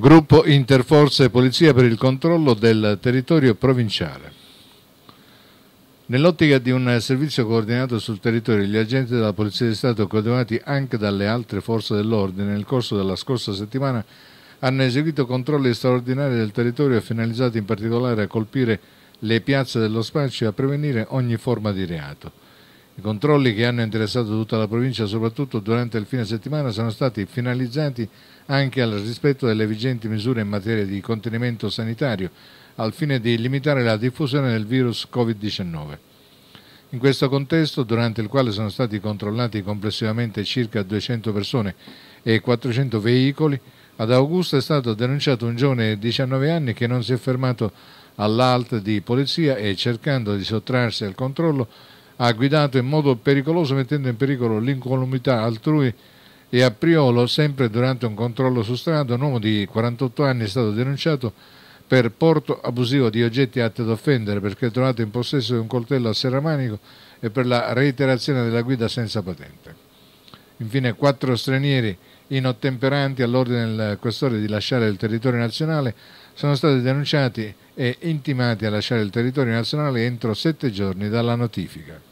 Gruppo Interforze Polizia per il controllo del territorio provinciale. Nell'ottica di un servizio coordinato sul territorio, gli agenti della Polizia di Stato, coordinati anche dalle altre forze dell'ordine, nel corso della scorsa settimana hanno eseguito controlli straordinari del territorio finalizzati in particolare a colpire le piazze dello spazio e a prevenire ogni forma di reato. I controlli che hanno interessato tutta la provincia, soprattutto durante il fine settimana, sono stati finalizzati anche al rispetto delle vigenti misure in materia di contenimento sanitario, al fine di limitare la diffusione del virus Covid-19. In questo contesto, durante il quale sono stati controllati complessivamente circa 200 persone e 400 veicoli, ad Augusta è stato denunciato un giovane di 19 anni che non si è fermato all'alt di polizia e cercando di sottrarsi al controllo ha guidato in modo pericoloso mettendo in pericolo l'incolumità altrui e a Priolo, sempre durante un controllo su strada, un uomo di 48 anni è stato denunciato per porto abusivo di oggetti atti ad offendere perché è trovato in possesso di un coltello a serramanico e per la reiterazione della guida senza patente. Infine, quattro stranieri inottemperanti all'ordine del questore di lasciare il territorio nazionale sono stati denunciati e intimati a lasciare il territorio nazionale entro sette giorni dalla notifica.